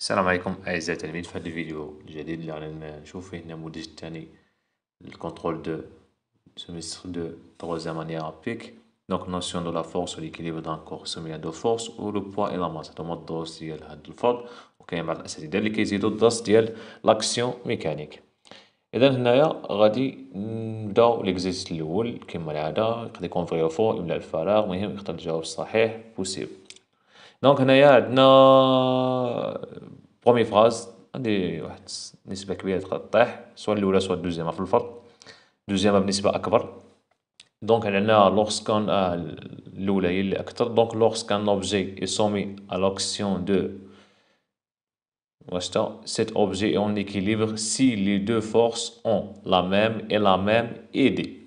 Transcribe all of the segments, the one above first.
السلام عليكم اعزائي التلاميذ في هذا الفيديو الجديد اللي غادي نشوف فيه النموذج الثاني للكونترول دو سيمستر دو troisième année بيك دونك نوسيون دو لا فورس و ليكيليبر دان كور سوميا دو فورس و لو بوا اي لا ماس هادو هما الدروس ديال هاد الفرض وكاين بعض الاساتذه اللي كيزيدو الدرس ديال لاكسيون ميكانيك اذا هنايا غادي نبداو ليكزيست الاول كما العاده يقدر يكون فري فور يملا الفراغ المهم يختار الجواب الصحيح بوسيبل donc là on a euh, première phrase une qui la deuxième deuxième une plus grande. donc lorsqu'un est objet est soumis à l'action de cet objet est en équilibre si les deux forces ont la même et la même idée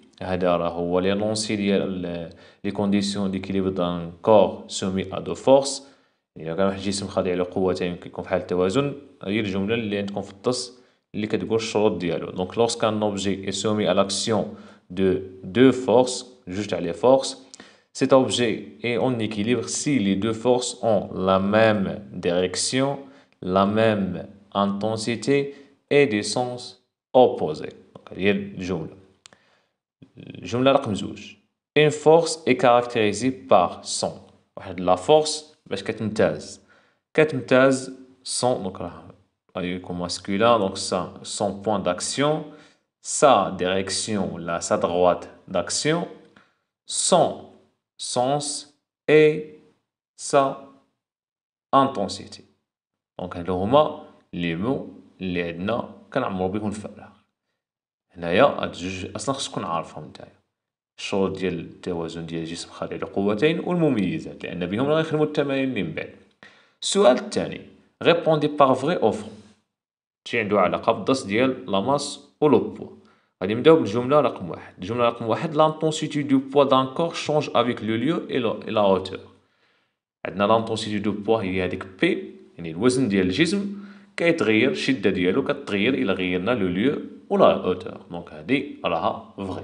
conditions d'équilibre d'un corps soumis à deux forces donc lorsqu'un objet est خاضع à l'action de deux forces هي الجملة اللي Cet objet est en équilibre si les deux forces ont la même direction, la même intensité et des sens opposés. Une force est caractérisée par son. La force Quatre thèses sont donc là, il y a masculin, donc ça, son point d'action, sa direction, sa droite d'action, son sens et sa intensité. Donc, les y a mots, les deux, qui sont les mots qui sont les mots. D'ailleurs, il y a des choses qui sont les mots. الشروط ديال التوازن ديال الجسم خلال القوتين والمميزات لان بهم يخدموا التمارين من بعد السؤال الثاني ريبوندي بار فغي او شي عنده علاقه بالضغط ديال لا ماس ولو بوا غادي نبداو بالجمله رقم واحد الجمله رقم واحد لانتونسيتي دو بوا دان كور شونج افيك لو ليو اي لا هوتور عندنا لانتونسيتي دو بوا هي هذيك بي يعني الوزن ديال الجسم كيتغير الشده ديالو كتغير الا غيرنا لو ليو ولا هوتور دونك هادي راها فغي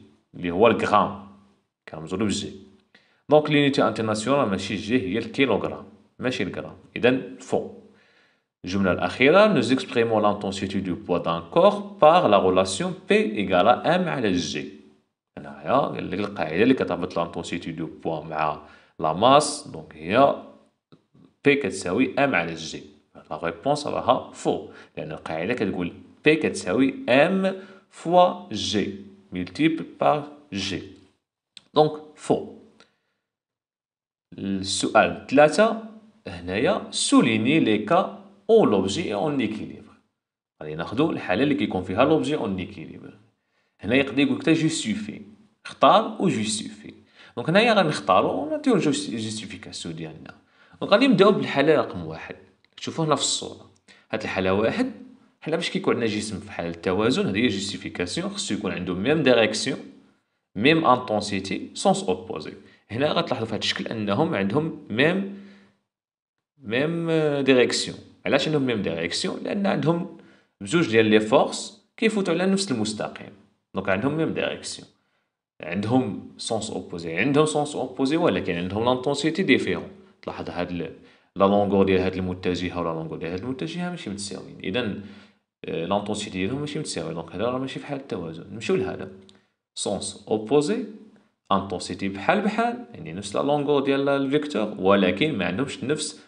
le nous Donc l'unité internationale, G, le kilogramme. Nous exprimons l'intensité du poids d'un corps par la relation P égale à M G. l'intensité du poids la masse. Donc P M G. La réponse est faux. dit P M fois G. multiple par G دونك فو السؤال ثلاثة هنايا سوليني لي كا اون لوبجي اون ليكيليبر غادي ناخدو الحالة اللي كيكون فيها لوبجي اون ليكيليبر هنا يقدر يقولك تا جوستيفي اختار و جوستيفي دونك هنايا غنختارو ونعطيو جوستيفيكاسيون ديالنا دونك غادي نبداو بالحالة رقم واحد شوفو هنا في الصورة هاد الحالة واحد حنا باش كيكون عندنا جسم في حال التوازن هذه هي جيستيفيكاسيون خصو يكون عنده ميم ديريكسيون ميم انتونسيتي سونس اوبوزي هنا غتلاحظوا في هذا الشكل انهم عندهم ميم ميم ديريكسيون علاش عندهم ميم ديريكسيون لان عندهم بزوج ديال لي فورس كيفوتوا على نفس المستقيم دونك عندهم ميم ديريكسيون عندهم سونس اوبوزي عندهم سونس اوبوزي ولكن عندهم لانتونسيتي ديفيرون تلاحظ هاد لا لونغور ديال هاد المتجهه ولا لونغور ديال هاد المتجهه ماشي متساويين اذا لانتونسي ديالهم ماشي متساوي دونك هذا راه ماشي في حاله التوازن نمشيو لهذا سونس اوبوزي انتونسيتي بحال بحال يعني نفس لا لونغور ديال الفيكتور ولكن ما عندهمش نفس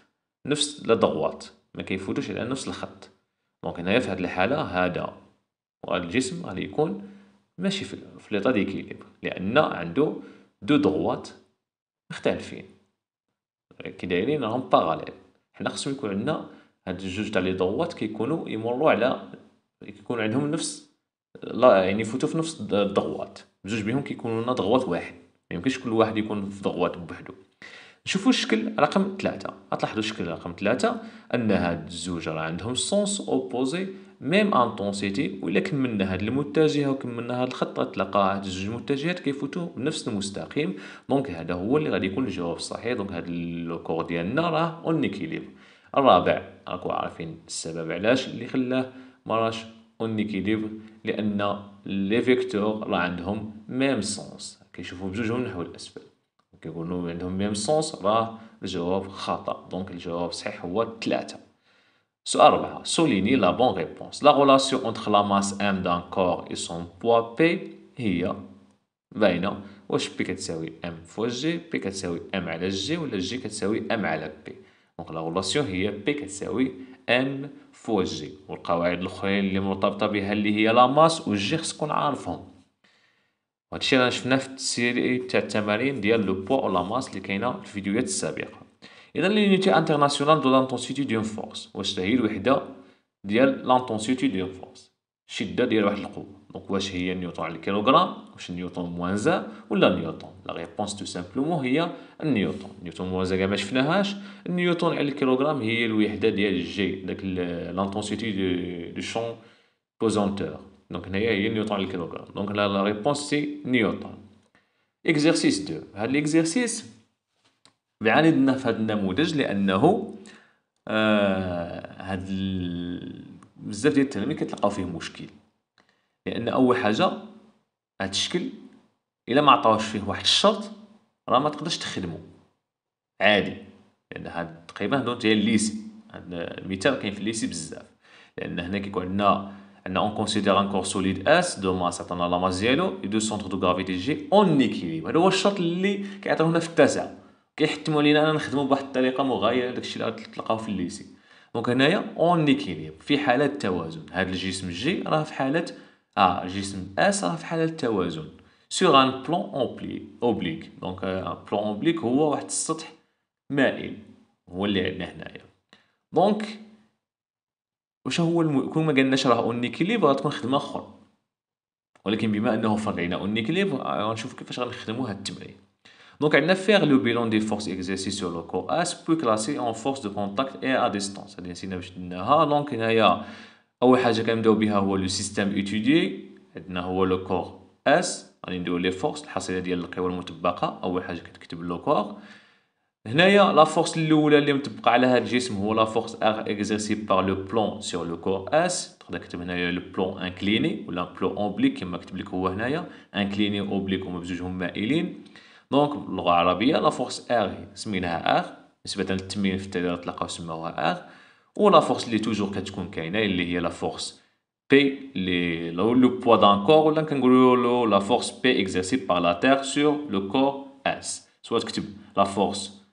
نفس لا ضغوات ما كيفوتوش على نفس الخط دونك هنايا في هذه الحاله هذا وهذا الجسم غادي يكون ماشي في في ليطا ديكيليبر لان عنده دو دغوات مختلفين كي دايرين راهم باراليل حنا خصهم يكون عندنا هاد الجوج تاع لي ضوات كيكونوا يمروا على كيكون عندهم نفس لا يعني يفوتوا في نفس الضغوات بجوج بهم كيكونوا لنا ضغوات واحد ما يمكنش كل واحد يكون في ضغوات بوحدو نشوفوا الشكل رقم ثلاثة غتلاحظوا الشكل رقم ثلاثة ان هاد الزوج راه عندهم سونس اوبوزي ميم انتونسيتي الا كملنا هاد المتجهه وكملنا هاد الخط تلقى هاد الجوج متجهات كيفوتوا بنفس المستقيم دونك هذا هو اللي غادي يكون الجواب الصحيح دونك هاد كور ديالنا راه اون ايكيليبر الرابع راكو عارفين السبب علاش اللي خلاه مراش اون اكيليبر لان لي فيكتور راه عندهم ميم سونس كيشوفوا بجوجهم نحو الاسفل كيقولوا عندهم ميم سونس راه الجواب خطا دونك الجواب صحيح هو ثلاثة سؤال رابعة سوليني لا بون ريبونس لا غولاسيون اونتخ لا ماس ام دان كور اي سون بوا بي هي باينة واش بي كتساوي ام فوا جي بي كتساوي ام على جي ولا جي كتساوي ام على بي دونك لا غولاسيون هي بي كتساوي ام فوا جي والقواعد الاخرين اللي مرتبطه بها اللي هي لا ماس و جي خص تكون عارفهم هادشي راه شفناه في السيري تاع التمارين ديال لو بوا و لا ماس اللي كاينه في الفيديوهات السابقه اذا لونيتي انترناسيونال دو لانتونسيتي دون فورس واش هي الوحده ديال لانتونسيتي دون فورس الشده ديال واحد القوه دونك واش هي نيوتن على الكيلوغرام واش نيوتن موانزا ولا نيوتن لا ريبونس تو سامبلومون هي النيوتن نيوتن موانزا كاع ما شفناهاش النيوتن على الكيلوغرام هي الوحده ديال الجي داك لانتونسيتي دو شون بوزونتور دونك هنايا هي نيوتن على الكيلوغرام دونك لا ريبونس سي نيوتن اكزرسيس 2 هاد ليكزرسيس بعاندنا في هاد النموذج لانه آه هاد بزاف ديال التلاميذ كتلقاو فيه مشكل لان اول حاجه هاد الشكل الا ما عطاوش فيه واحد الشرط راه ما تقدرش تخدمو عادي لان هاد تقريبا هادو ديال الليسي هاد المثال كاين في الليسي بزاف لان هنا كيكون عندنا عندنا اون كونسيدير ان كور سوليد اس دو ماس عطانا لا ماس ديالو دو سونتر دو غرافيتي جي اون ايكيليبر هذا هو الشرط اللي كيعطيونا في التاسع كيحتموا علينا انا نخدموا بواحد الطريقه مغايره داكشي اللي تلقاو في الليسي دونك هنايا اون ايكيليبر في حاله توازن هذا الجسم جي راه في حاله à ah, جسم S راه في حالة توازن sur un plan oblique donc euh, un plan oblique هو واحد السطح مائل هو اللي عندنا هنايا دونك واش هو الم... كون ما قالناش راه اونيكليبر غتكون خدمه اخرى ولكن بما انه فرعنا اونيكليبر غنشوف كيفاش غنخدموا هاد التمرين عندنا فيغ لو بيلون دي فورس des سور لو كو اس بو كلاسي اون فورس دو كونتاكت اي ا ديستونس هادي نسينا باش درناها دونك هنايا أول حاجة كنبداو بها هو لو سيستيم إتيدي عندنا هو لو كور إس غادي نديرو لي فورس الحصيلة ديال القوى المطبقة أول حاجة كتكتب لو كور هنايا لا فورس الاولى اللي مطبقه على هذا الجسم هو لا فورس ار اكزيرسي بار لو بلون سور لو كور اس تقدر تكتب هنايا لو بلون انكليني ولا بلون اوبليك كما كتب لك هو هنايا انكليني اوبليك هما بزوجهم مائلين دونك باللغه العربيه لا فورس ار سميناها ار نسبه للتمرين في التدريب تلقاو سماوها ار Ou la force est toujours la force P, le poids d'un corps, ou la force P exercée par la Terre sur le corps S. Soit la force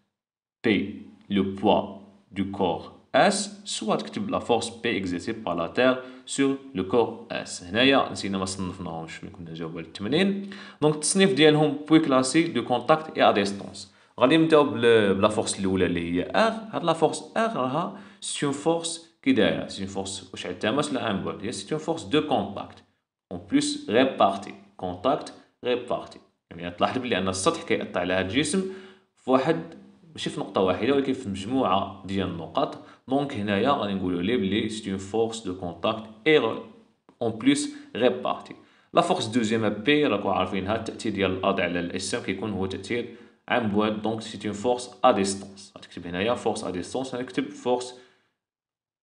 P, le poids du corps S, soit la force P exercée par la Terre sur le corps S. Donc, si hum, vous classer le contact et à distance, la force la force R. اون فورس كي دايره اون فورس واش عندها مثلا ان بعد هي اون فورس دو كونتاكت اون بلوس ريبارتي كونتاكت ريبارتي يعني تلاحظ بلي ان السطح كيأثر على هذا الجسم فواحد ماشي في نقطه واحده ولكن في مجموعه ديال النقط دونك هنايا غادي نقولوا ليه بلي سي اون فورس دو كونتاكت اي اون بلوس ريبارتي لا فورس دوزيام بي راكو عارفينها التاثير ديال الارض على الاجسام كيكون هو تاثير عن بعد دونك سي اون فورس ا ديستونس غتكتب هنايا فورس ا ديستونس غنكتب فورس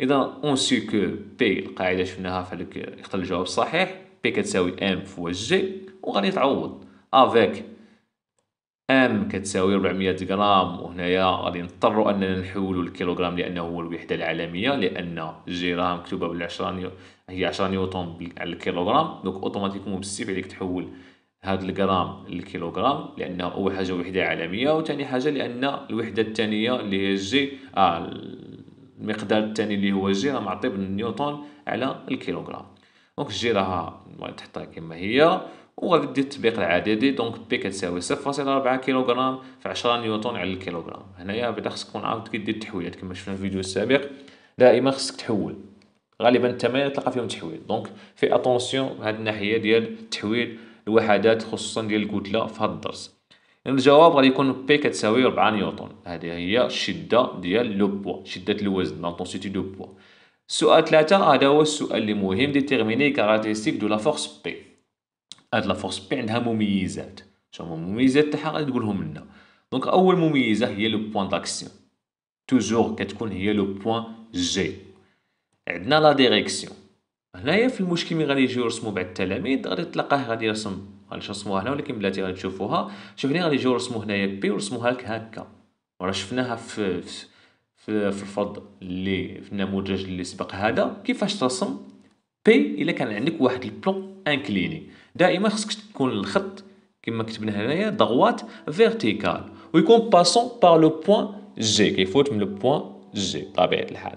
اذا اون سي كو بي القاعده شفناها في هذاك يختار الجواب الصحيح بي كتساوي ام فوا جي وغادي تعوض افيك ام كتساوي 400 غرام وهنايا غادي نضطروا اننا نحولوا الكيلوغرام لانه هو الوحده العالميه لان جي راها مكتوبه بال10 هي 10 نيوتن على الكيلوغرام دونك اوتوماتيكمون بالسيف عليك تحول هاد الغرام للكيلوغرام لان اول حاجه وحده عالميه وثاني حاجه لان الوحده الثانيه اللي هي جي آه المقدار الثاني اللي هو جي راه معطي بالنيوتن على الكيلوغرام دونك جي راه تحطها كما هي وغادي دير التطبيق العددي دونك بي كتساوي 0.4 كيلوغرام في 10 نيوتن على الكيلوغرام هنايا بعدا خصك تكون عارف كيدير التحويلات كما شفنا في الفيديو السابق دائما خصك تحول غالبا الثمانية تلقى فيهم تحويل دونك في اتونسيون هاد الناحيه ديال التحويل الوحدات خصوصا ديال الكتله في هاد الدرس الجواب غادي يكون بي كتساوي 4 نيوتن هذه هي الشده ديال لو بوا شده الوزن لانتونسيتي دو بوا السؤال 3 هذا هو السؤال اللي مهم تيرميني كاراتيستيك دو لا فورس بي هاد لا فورس بي عندها مميزات شنو هما المميزات تاعها غادي تقولهم لنا دونك اول مميزه هي لو بوين داكسيون توجور كتكون هي لو بوين جي عندنا لا ديريكسيون هنايا في المشكل ملي غادي يجيو يرسموا بعد التلاميذ غادي تلقاه غادي يرسم رسموها هنا ولكن بلاتي غنشوفوها شوفني غادي يجيو رسمو هنايا بي ورسموها لك هكا راه شفناها في في في اللي في النموذج اللي سبق هذا كيفاش ترسم بي الا كان عندك واحد البلون انكليني دائما خصك تكون الخط كما كتبنا هنايا دغوات فيرتيكال ويكون باسون بار لو بوين جي كيفوت من لو بوين جي بطبيعه الحال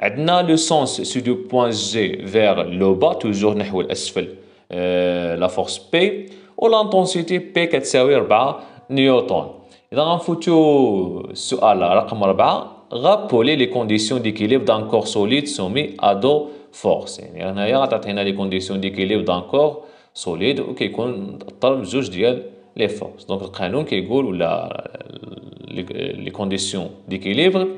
عندنا لو سونس سو دو بوين جي فير لو با توجور نحو الاسفل لا فورس بي و والانتونسيتي بي كتساوي 4 نيوتن اذا غنفوتو السؤال رقم 4 غابولي لي كونديسيون ديكيليب دان كور سوليد سومي ادو فورس يعني هنايا غتعطينا لي كونديسيون ديكيليب دان كور سوليد وكيكون الطلب جوج ديال لي فورس دونك القانون كيقول ولا لي كونديسيون ديكيليبر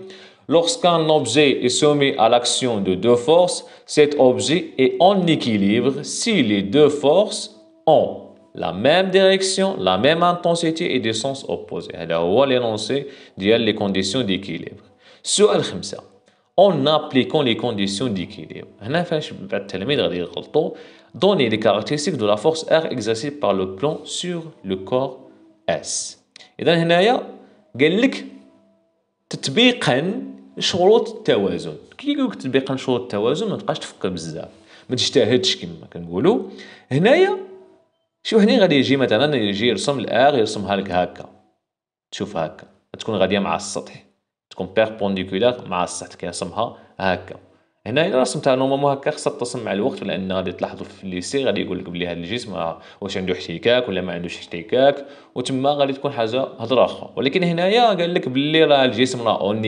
Lorsqu'un objet est soumis à l'action de deux forces, cet objet est en équilibre si les deux forces ont la même direction, la même intensité et des sens opposés. Alors, on va l'énoncer les conditions d'équilibre. Sur 5. en appliquant les conditions d'équilibre. Donner les caractéristiques de la force R exercée par le plan sur le corps S. Et dans هنايا شروط التوازن كي يقولك تطبيقا شروط التوازن ما تبقاش تفكر بزاف ما تجتهدش كما كنقولوا هنايا شوف هنا غادي يجي مثلا يجي يرسم الاغ يرسمها لك هكا تشوف هكا تكون غاديه مع السطح تكون بيربونديكولار مع السطح كيرسمها هكا هنا الا رسمتها نورمالمون هكا خاصها تتصل مع الوقت لان غادي تلاحظوا في الليسي غادي يقول لك بلي هذا الجسم واش عنده احتكاك ولا ما عندوش احتكاك وتما غادي تكون حاجه هضره اخرى ولكن هنايا قال لك بلي راه الجسم راه اون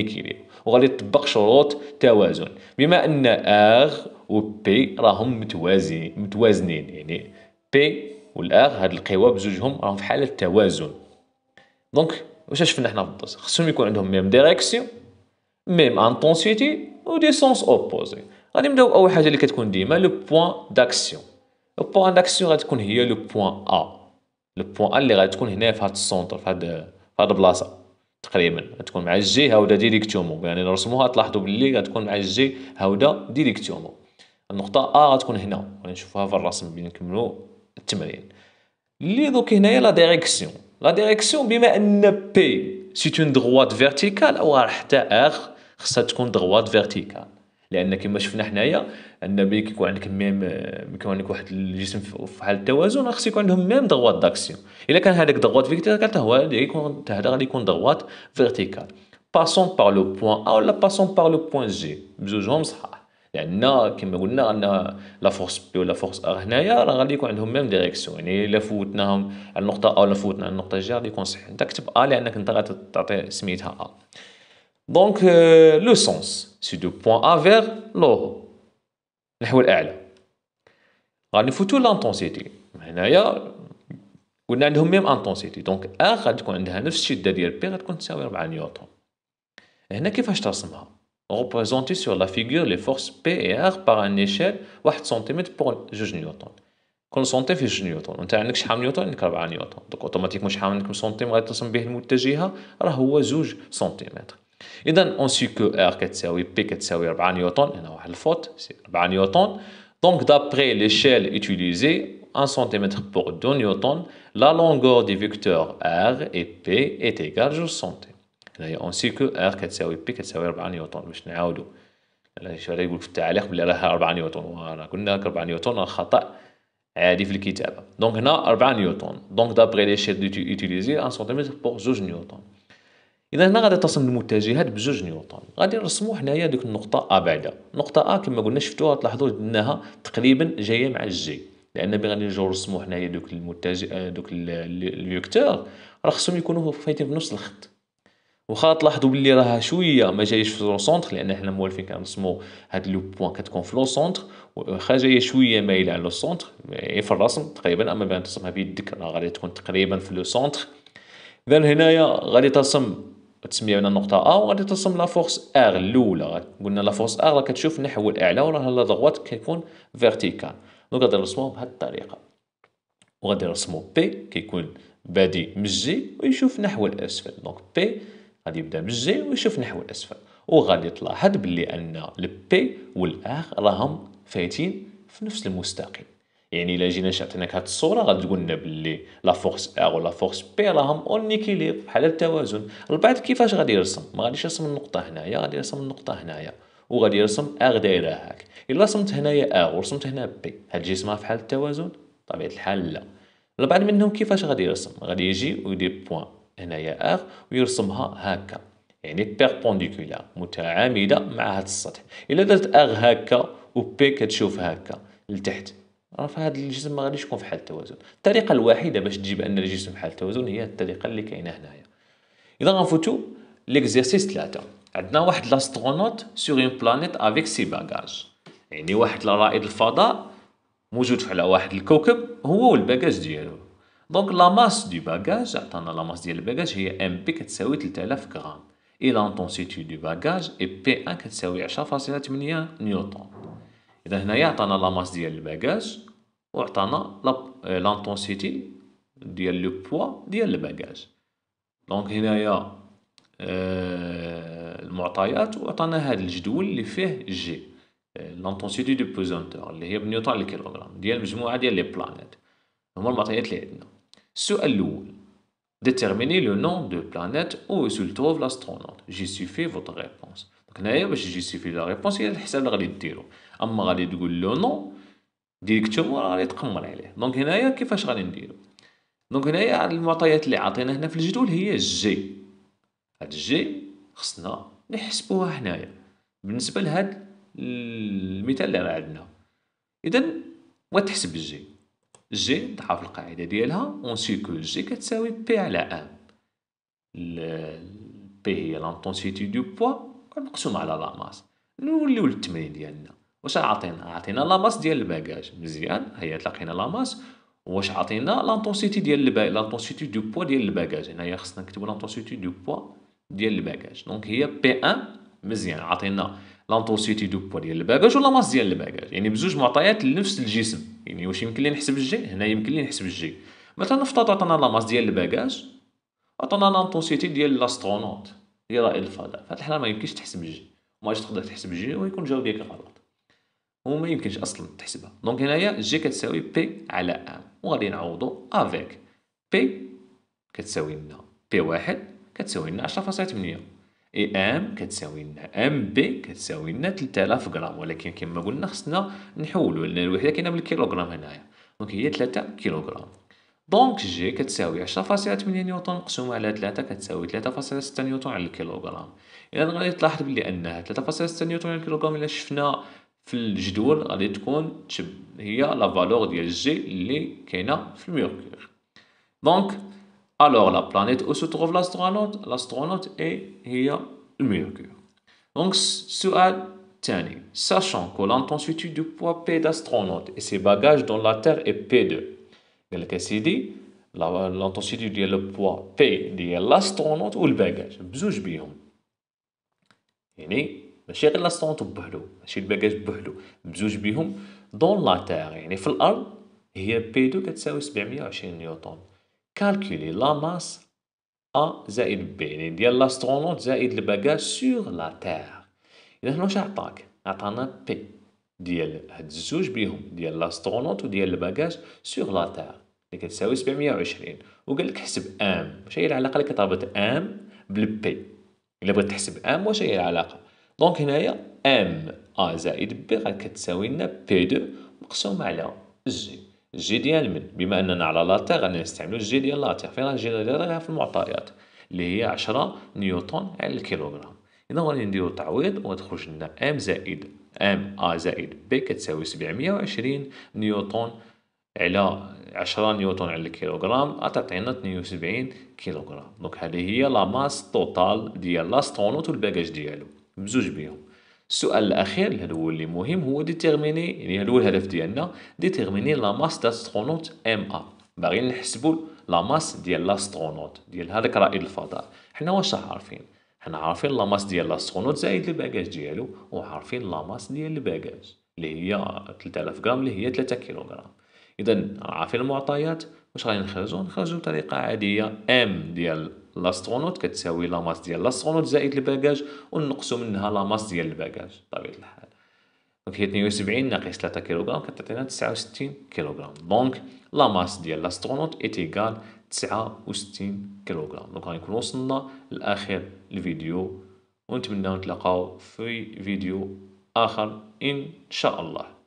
وغادي تطبق شروط توازن بما ان اغ و بي راهم متوازنين متوازنين يعني بي والاغ هاد القوى بزوجهم راهم في حاله توازن دونك واش شفنا حنا في الدرس خصهم يكون عندهم ميم ديريكسيون ميم انتونسيتي و دي سونس اوبوزي غادي نبداو اول حاجه اللي كتكون ديما لو بوين داكسيون لو بوين داكسيون غتكون هي لو بوين ا لو بوين ا اللي غتكون هنا في هاد السونتر في هاد في هاد البلاصه تقريبا تكون مع الجي هاودا ديريكتومو يعني نرسموها تلاحظوا باللي غتكون مع الجي هاودا ديريكتومو النقطه ا غتكون هنا غنشوفوها في الرسم بين نكملو التمرين اللي دوك هنايا لا ديريكسيون لا ديريكسيون بما ان بي سي اون دغوات فيرتيكال او حتى أغ خصها تكون دغوات فيرتيكال لان كما شفنا حنايا ان بيك يكون عندك ميم يكون عندك واحد الجسم في حال التوازن خص يكون عندهم ميم ضغوات داكسيون الا كان هذاك ضغوات فيكتيكال حتى هو يكون هذا غادي يكون ضغوات فيرتيكال باسون بار لو بوان ا ولا باسون بار لو بوان جي بجوجهم صحاح لان كما قلنا ان لا فورس بي ولا فورس ار هنايا راه غادي يكون عندهم ميم ديريكسيون يعني الا فوتناهم على النقطه ا ولا فوتنا على النقطه جي غادي يكون صحيح انت كتب ا لانك انت تعطي سميتها ا دونك لو سونس سي دو بوان ا فيغ لورو نحو الاعلى غنفوتو لانتونسيتي هنايا قلنا عندهم ميم انتونسيتي دونك ا غتكون عندها نفس الشده ديال بي غتكون تساوي 4 نيوتن هنا كيفاش ترسمها ريبريزونتي سور لا فيغور لي فورس بي اي ار بار ان ايشيل 1 سنتيمتر بور 2 نيوتن كون سنتيم في 2 نيوتن انت عندك شحال نيوتن عندك 4 نيوتن دونك اوتوماتيكمون شحال عندك سنتيم غترسم به المتجهه راه هو 2 سنتيمتر Et donc, on sait que R4CAOP est de 1 N, c'est c'est Donc, d'après l'échelle utilisée, 1 cm pour 2 N, la longueur des vecteurs R et P est égale à cm. On suit que r 4 p on suit que R4CAOP est de 1 N. Donc, on suit que r 4 on que 4 newtons est de 1 on 4 caop est de N. Donc, on 4 newtons N. Donc, d'après l'échelle utilisée, 1 cm pour 2 N. اذا هنا غادي تصل المتجهات بجوج نيوتن غادي نرسمو حنايا ديك النقطه ا بعدا النقطه ا كما قلنا شفتوها تلاحظوا انها تقريبا جايه مع الجي لان بغينا نجيو نرسمو حنايا دوك المتجه آه، دوك الفيكتور راه خصهم يكونوا فايتين في نفس الخط وخا تلاحظوا بلي راها شويه ما جايش في لو سونتر لان حنا موالفين كنرسمو هاد لو بوين كتكون في لو سونتر جايه شويه مايله على لو سونتر في الرسم تقريبا اما بان ترسمها بيدك راه غادي تكون تقريبا في لو سونتر اذا هنايا غادي ترسم تسميها من النقطة أ وغادي ترسم لافورس أغ الأولى قلنا لافورس أغ راه كتشوف نحو الأعلى وراها لا دغوات كيكون فيرتيكال دونك غادي نرسمو بهاد الطريقة وغادي نرسمو بي كيكون بادي من جي ويشوف نحو الأسفل دونك بي غادي يبدا من جي ويشوف نحو الأسفل وغادي تلاحظ بلي أن البي والأغ راهم فايتين في نفس المستقيم يعني الا جينا شعتناك هاد الصوره غتقولنا لنا باللي لا فورس ا ولا فورس بي راهم اون ايكيليب بحال التوازن البعض كيفاش غادي يرسم ما غاديش يرسم النقطه هنايا غادي يرسم النقطه هنايا وغادي يرسم اغ دايره هاك الا رسمت هنايا ا ورسمت هنا بي هاد جسمها في حال التوازن طبيعه الحال لا البعض منهم كيفاش غادي يرسم غادي يجي ويدير بوين هنايا ار ويرسمها هكا يعني بيربونديكولار متعامده مع هاد السطح الا درت ار هكا و بي كتشوف هكا لتحت راه فهاد الجسم ما غاديش يكون في حال توازن الطريقه الوحيده باش تجيب ان الجسم في حال توازن هي الطريقه اللي كاينه هنايا اذا غنفوتو ليكزيرسيس ثلاثه عندنا واحد لاسترونوت سور اون بلانيت افيك سي باجاج يعني واحد رائد الفضاء موجود على واحد الكوكب هو والباجاج ديالو دونك لا ماس دو باجاج عطانا لا ماس ديال الباجاج هي ام بي كتساوي 3000 غرام اي لونتونسيتي دو باجاج اي بي ان كتساوي 10.8 نيوتن اذا هنايا عطانا لا ماس ديال الباجاج وعطانا لانتونسيتي آه، ديال لو بوا ديال الباجاج دونك هنايا آه، المعطيات وعطانا هذا الجدول اللي فيه جي لانتونسيتي دو بوزونتور اللي هي بنيوتن للكيلوغرام ديال مجموعه ديال لي بلانيت هما المعطيات اللي عندنا السؤال الاول ديتيرميني لو نون دو بلانيت او سولتوف لاسترونوت جي سوفي suffit ريبونس هنايا باش يجي سيفي لا ريبونس هي الحساب اللي غادي ديرو اما غادي تقول له نو ديريكتوم راه غادي تقمر عليه دونك هنايا كيفاش غادي نديرو دونك هنايا المعطيات اللي عطينا هنا في الجدول هي جي هاد الجي خصنا نحسبوها حنايا بالنسبه لهاد المثال اللي راه عندنا اذا تحسب الجي جي تعرف القاعده ديالها اون سيكو جي كتساوي بي على ان بي هي لانتونسيتي دو بوا مقسومة على لاماس نوليو للتمرين ديالنا واش عاطينا عاطينا لاماس ديال الباكاج مزيان هيا تلاقينا لاماس واش عاطينا لانتونسيتي ديال البا لانتونسيتي دو بوا ديال الباكاج هنايا خصنا نكتبو لانتونسيتي دو بوا ديال الباكاج دونك هي بي ان مزيان عاطينا لانتونسيتي دو بوا ديال الباكاج ولا ماس ديال الباكاج يعني بزوج معطيات لنفس الجسم يعني واش يمكن لي نحسب الجي هنا يمكن لي نحسب الجي مثلا نفترض عطانا لاماس ديال الباكاج عطانا لانتونسيتي ديال لاسترونوت ديالها الفضاء فهاد الحاله ما يمكنش تحسب جي ما تقدر تحسب جي ويكون الجواب ديالك غلط وما يمكنش اصلا تحسبها دونك هنايا جي كتساوي بي على ام وغادي نعوضو افيك بي كتساوي لنا بي واحد كتساوي لنا 10.8 اي ام كتساوي لنا ام بي كتساوي لنا 3000 غرام ولكن كما قلنا خصنا نحولوا لان الوحده كاينه بالكيلوغرام هنايا دونك هي 3 كيلوغرام دونك جي كتساوي 10.8 نيوتن مقسوم على 3 كتساوي 3.6 نيوتن على الكيلوغرام اذا غادي تلاحظ بلي انها 3.6 نيوتن على الكيلوغرام الا شفنا في الجدول غادي تكون تشب هي لا فالور ديال جي اللي كاينه في الميركور دونك الوغ لا بلانيت او سو تروف لاسترونوت لاسترونوت اي هي الميركور دونك السؤال الثاني ساشون كو لانتونسيتي دو بوا بي داسترونوت اي سي باجاج دون لا تير اي بي 2 قال لك اسيدي لانتونسيتي ديال لو بوا بي ديال لاستونوت والباكاج بزوج بيهم يعني ماشي غير لاستونوت بوحدو ماشي الباكاج بوحدو بزوج بيهم دون لا تيغ يعني في الارض هي بي دو كتساوي 720 نيوتن كالكولي لا ماس ا زائد بي يعني ديال لاسترونوت زائد الباكاج سور لا تيغ اذا شنو واش عطاك عطانا بي ديال هاد الزوج بيهم ديال لاسترونوت وديال الباكاج سور لا تيغ اللي كتساوي 720 وقال لك حسب ام واش هي العلاقه اللي كتربط ام بالبي الا بغيت تحسب ام واش هي العلاقه دونك هنايا ام ا زائد بي كتساوي لنا بي 2 مقسوم على جي جي ديال من بما اننا على لاتير غادي نستعملو الجي ديال لاتير فين جي ديال راه في المعطيات اللي هي 10 نيوتن على الكيلوغرام اذا غادي نديرو تعويض وتخرج لنا ام زائد ام ا زائد بي كتساوي 720 نيوتن على 10 نيوتن على الكيلوغرام تعطينا 72 كيلوغرام دونك هذه هي لا ماس توتال ديال لاسترونوت والباجاج ديالو بزوج بيهم السؤال الاخير هذا هو اللي مهم هو ديتيرميني يعني هذا هو الهدف ديالنا ديتيرميني لا ماس تاع استرونوت ام ا باغيين نحسبوا لا ماس ديال لاسترونوت ديال هذاك رائد الفضاء حنا واش عارفين حنا عارفين لا ماس ديال لاسترونوت زائد الباجاج ديالو وعارفين لا ماس ديال الباجاج اللي هي 3000 غرام اللي هي 3 كيلوغرام اذا عارفين المعطيات واش غادي نخرجو نخرجو بطريقه عاديه ام ديال لاسترونوت كتساوي لا ماس ديال لاسترونوت زائد الباجاج ونقصو منها لا ماس ديال الباجاج بطبيعه الحال دونك هي 72 ناقص 3 كيلوغرام كتعطينا 69 كيلوغرام دونك لا ماس ديال لاسترونوت ايتيغال 69 كيلوغرام دونك غنكون وصلنا لاخر الفيديو ونتمنى نتلاقاو في فيديو اخر ان شاء الله